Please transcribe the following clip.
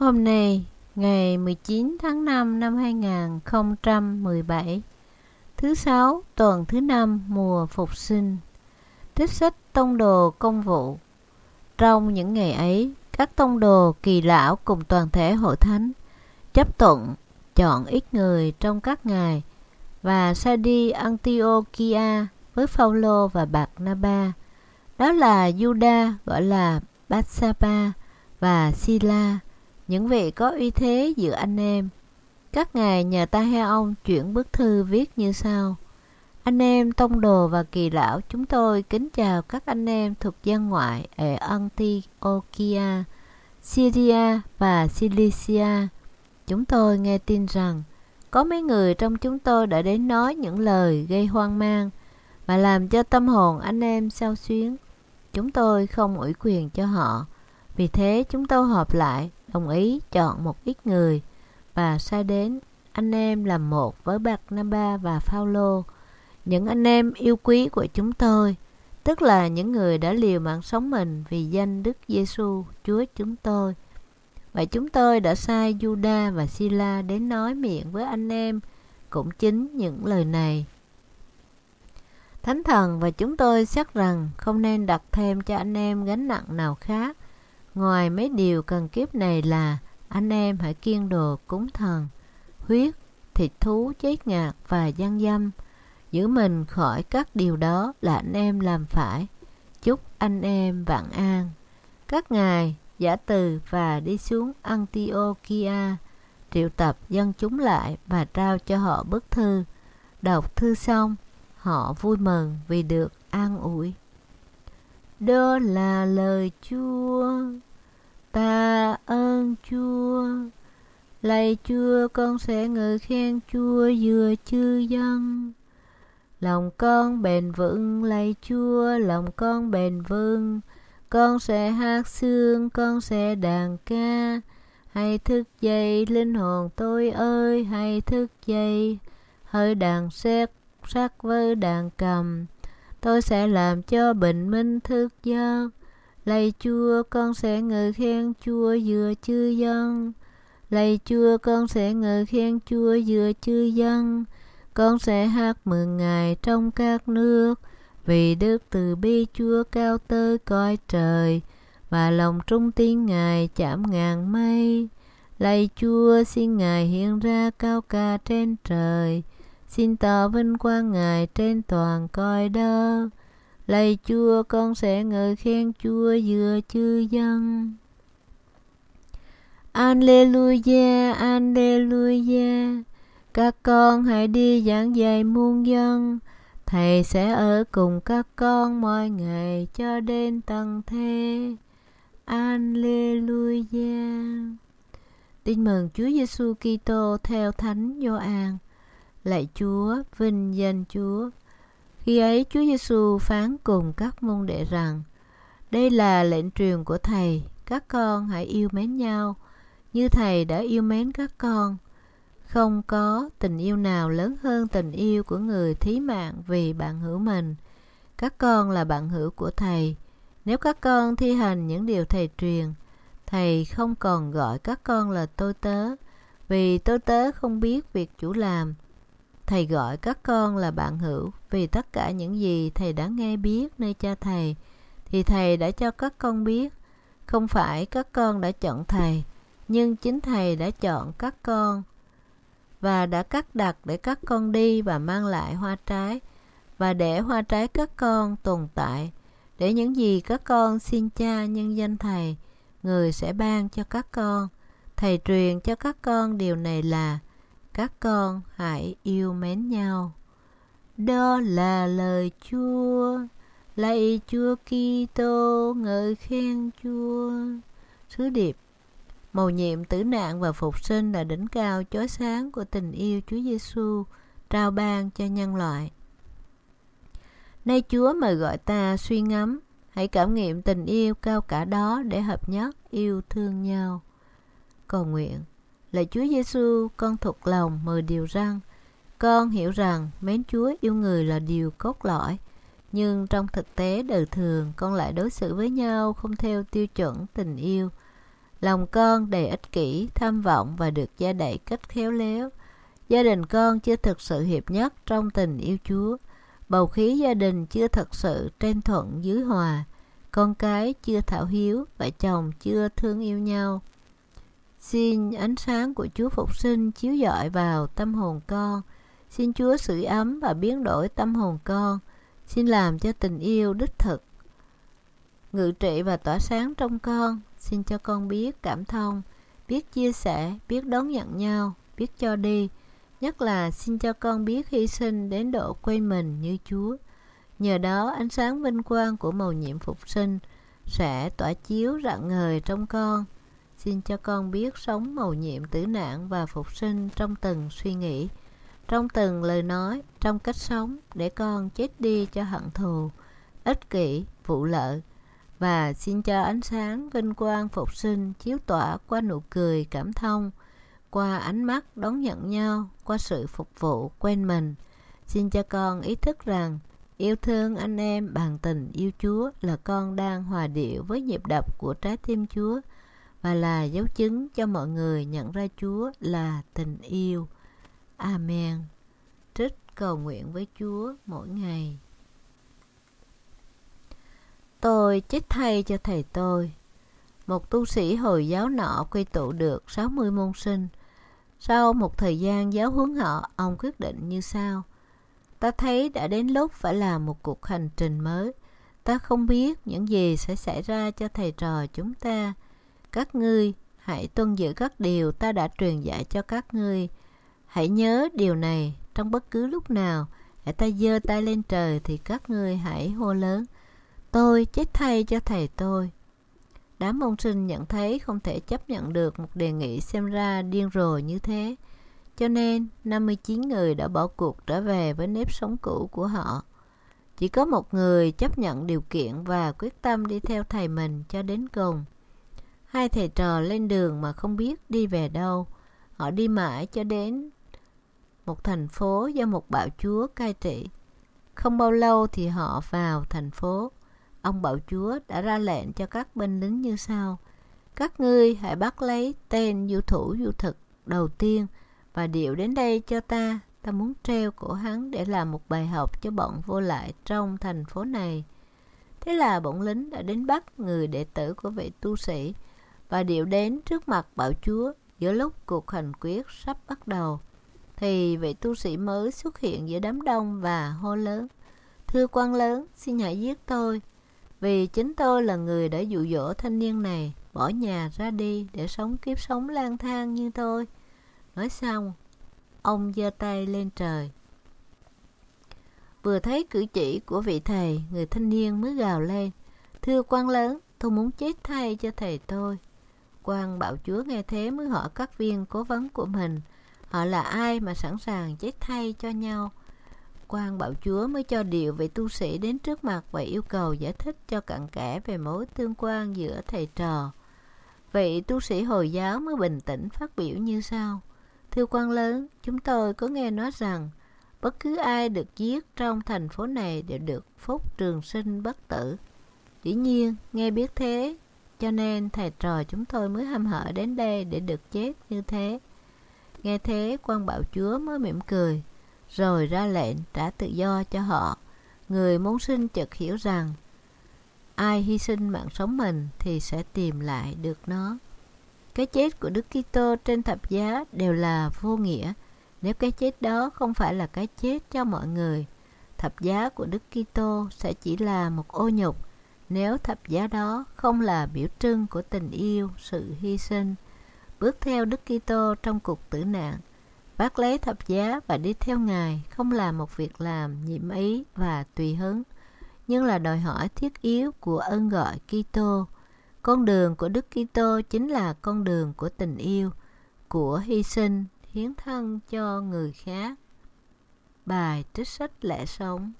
Hôm nay, ngày 19 tháng 5 năm 2017, thứ sáu tuần thứ năm mùa phục sinh, trích sách tông đồ công vụ. Trong những ngày ấy, các tông đồ kỳ lão cùng toàn thể hội thánh chấp thuận chọn ít người trong các ngài và xa đi Antiochia với Phaolô và Bạc Naba. Đó là Juda gọi là Batsapa và Sila những vị có uy thế giữa anh em. Các ngài nhờ ta heo ông chuyển bức thư viết như sau. Anh em tông đồ và kỳ lão chúng tôi kính chào các anh em thuộc dân ngoại ở Antiochia, Syria và Cilicia. Chúng tôi nghe tin rằng có mấy người trong chúng tôi đã đến nói những lời gây hoang mang và làm cho tâm hồn anh em sao xuyến. Chúng tôi không ủy quyền cho họ, vì thế chúng tôi họp lại Ông ấy chọn một ít người và sai đến anh em làm một với Barnabas và Phaolô, những anh em yêu quý của chúng tôi, tức là những người đã liều mạng sống mình vì danh Đức Giêsu Chúa chúng tôi. Và chúng tôi đã sai Juda và Sila đến nói miệng với anh em cũng chính những lời này. Thánh thần và chúng tôi xác rằng không nên đặt thêm cho anh em gánh nặng nào khác Ngoài mấy điều cần kiếp này là anh em hãy kiên đồ cúng thần, huyết, thịt thú chết ngạt và gian dâm. Giữ mình khỏi các điều đó là anh em làm phải. Chúc anh em vạn an. Các ngài giả từ và đi xuống Antiochia, triệu tập dân chúng lại và trao cho họ bức thư. Đọc thư xong, họ vui mừng vì được an ủi đó là lời Chúa. Ta ơn Chúa. Lạy Chúa, con sẽ ngợi khen Chúa vừa chư dân. Lòng con bền vững, lạy Chúa, lòng con bền vững. Con sẽ hát xương, con sẽ đàn ca. Hãy thức dậy, linh hồn tôi ơi, hãy thức dậy. hơi đàn xét sắc với đàn cầm tôi sẽ làm cho bình minh thức giấc lạy chúa con sẽ ngợi khen chúa vừa chư dân lạy chúa con sẽ ngợi khen chúa vừa chư dân con sẽ hát mừng ngài trong các nước vì đức từ bi chúa cao tới coi trời và lòng trung tín ngài chạm ngàn mây lạy chúa xin ngài hiện ra cao ca trên trời Xin tạ vinh quang Ngài trên toàn coi đơ. Lạy Chúa, con sẽ ngợi khen Chúa giữa chư dân. Alleluia, Alleluia. Các con hãy đi giảng dạy muôn dân. Thầy sẽ ở cùng các con mọi ngày cho đến tận thế. Alleluia. Tin mừng Chúa Giêsu Kitô theo Thánh Gioan. Lạy Chúa, vinh danh Chúa. Khi ấy Chúa Giêsu phán cùng các môn đệ rằng: Đây là lệnh truyền của Thầy, các con hãy yêu mến nhau như Thầy đã yêu mến các con. Không có tình yêu nào lớn hơn tình yêu của người thí mạng vì bạn hữu mình. Các con là bạn hữu của Thầy. Nếu các con thi hành những điều Thầy truyền, Thầy không còn gọi các con là tôi tớ, vì tôi tớ không biết việc chủ làm – Thầy gọi các con là bạn hữu vì tất cả những gì thầy đã nghe biết nơi cha thầy thì thầy đã cho các con biết. Không phải các con đã chọn thầy, nhưng chính thầy đã chọn các con và đã cắt đặt để các con đi và mang lại hoa trái và để hoa trái các con tồn tại để những gì các con xin cha nhân danh thầy người sẽ ban cho các con thầy truyền cho các con điều này là các con hãy yêu mến nhau. Đó là lời Chúa, lạy Chúa Kitô ngợi khen Chúa. Sứ điệp Mầu nhiệm tử nạn và phục sinh là đỉnh cao chói sáng của tình yêu Chúa Giêsu trao ban cho nhân loại. Nay Chúa mời gọi ta suy ngẫm, hãy cảm nghiệm tình yêu cao cả đó để hợp nhất yêu thương nhau. Cầu nguyện Lạy Chúa Giêsu, con thuộc lòng mười điều răn. Con hiểu rằng mến Chúa yêu người là điều cốt lõi, nhưng trong thực tế đời thường con lại đối xử với nhau không theo tiêu chuẩn tình yêu. Lòng con đầy ích kỷ, tham vọng và được gia đẩy cách khéo léo. Gia đình con chưa thực sự hiệp nhất trong tình yêu Chúa. Bầu khí gia đình chưa thật sự trên thuận dưới hòa. Con cái chưa thảo hiếu và chồng chưa thương yêu nhau. Xin ánh sáng của Chúa Phục sinh chiếu dọi vào tâm hồn con. Xin Chúa sưởi ấm và biến đổi tâm hồn con. Xin làm cho tình yêu đích thực ngự trị và tỏa sáng trong con. Xin cho con biết cảm thông, biết chia sẻ, biết đón nhận nhau, biết cho đi. Nhất là xin cho con biết hy sinh đến độ quên mình như Chúa. Nhờ đó ánh sáng vinh quang của màu nhiệm phục sinh sẽ tỏa chiếu rạng ngời trong con Xin cho con biết sống mầu nhiệm tử nạn và phục sinh trong từng suy nghĩ, trong từng lời nói, trong cách sống để con chết đi cho hận thù, ích kỷ, vụ lợi. Và xin cho ánh sáng vinh quang phục sinh chiếu tỏa qua nụ cười cảm thông, qua ánh mắt đón nhận nhau, qua sự phục vụ quen mình. Xin cho con ý thức rằng Yêu thương anh em bằng tình yêu Chúa là con đang hòa điệu với nhịp đập của trái tim Chúa và là dấu chứng cho mọi người nhận ra Chúa là tình yêu. Amen. Trích cầu nguyện với Chúa mỗi ngày. Tôi chết thay cho thầy tôi. Một tu sĩ Hồi giáo nọ quy tụ được 60 môn sinh. Sau một thời gian giáo huấn họ, ông quyết định như sau. Ta thấy đã đến lúc phải làm một cuộc hành trình mới. Ta không biết những gì sẽ xảy ra cho thầy trò chúng ta. Các ngươi hãy tuân giữ các điều ta đã truyền dạy cho các ngươi. Hãy nhớ điều này trong bất cứ lúc nào. Hãy ta giơ tay lên trời thì các ngươi hãy hô lớn. Tôi chết thay cho thầy tôi. Đám môn sinh nhận thấy không thể chấp nhận được một đề nghị xem ra điên rồ như thế. Cho nên, 59 người đã bỏ cuộc trở về với nếp sống cũ của họ. Chỉ có một người chấp nhận điều kiện và quyết tâm đi theo thầy mình cho đến cùng. Hai thầy trò lên đường mà không biết đi về đâu. Họ đi mãi cho đến một thành phố do một bạo chúa cai trị. Không bao lâu thì họ vào thành phố. Ông bạo chúa đã ra lệnh cho các binh lính như sau. Các ngươi hãy bắt lấy tên du thủ du thực đầu tiên và điệu đến đây cho ta. Ta muốn treo cổ hắn để làm một bài học cho bọn vô lại trong thành phố này. Thế là bọn lính đã đến bắt người đệ tử của vị tu sĩ và điệu đến trước mặt bảo chúa giữa lúc cuộc hành quyết sắp bắt đầu thì vị tu sĩ mới xuất hiện giữa đám đông và hô lớn thưa quan lớn xin hãy giết tôi vì chính tôi là người đã dụ dỗ thanh niên này bỏ nhà ra đi để sống kiếp sống lang thang như tôi nói xong ông giơ tay lên trời vừa thấy cử chỉ của vị thầy người thanh niên mới gào lên thưa quan lớn tôi muốn chết thay cho thầy tôi quan bạo chúa nghe thế mới hỏi các viên cố vấn của mình họ là ai mà sẵn sàng chết thay cho nhau quan bảo chúa mới cho điều về tu sĩ đến trước mặt và yêu cầu giải thích cho cặn kẽ về mối tương quan giữa thầy trò vậy tu sĩ hồi giáo mới bình tĩnh phát biểu như sau thưa quan lớn chúng tôi có nghe nói rằng bất cứ ai được giết trong thành phố này đều được phúc trường sinh bất tử dĩ nhiên nghe biết thế cho nên thầy trò chúng tôi mới hăm hở đến đây để được chết như thế. Nghe thế quan bảo chúa mới mỉm cười, rồi ra lệnh trả tự do cho họ. Người môn sinh chợt hiểu rằng ai hy sinh mạng sống mình thì sẽ tìm lại được nó. Cái chết của Đức Kitô trên thập giá đều là vô nghĩa nếu cái chết đó không phải là cái chết cho mọi người. Thập giá của Đức Kitô sẽ chỉ là một ô nhục nếu thập giá đó không là biểu trưng của tình yêu, sự hy sinh, bước theo Đức Kitô trong cuộc tử nạn, vác lấy thập giá và đi theo Ngài không là một việc làm nhiệm ý và tùy hứng, nhưng là đòi hỏi thiết yếu của ơn gọi Kitô. Con đường của Đức Kitô chính là con đường của tình yêu, của hy sinh, hiến thân cho người khác. Bài trích sách lẽ sống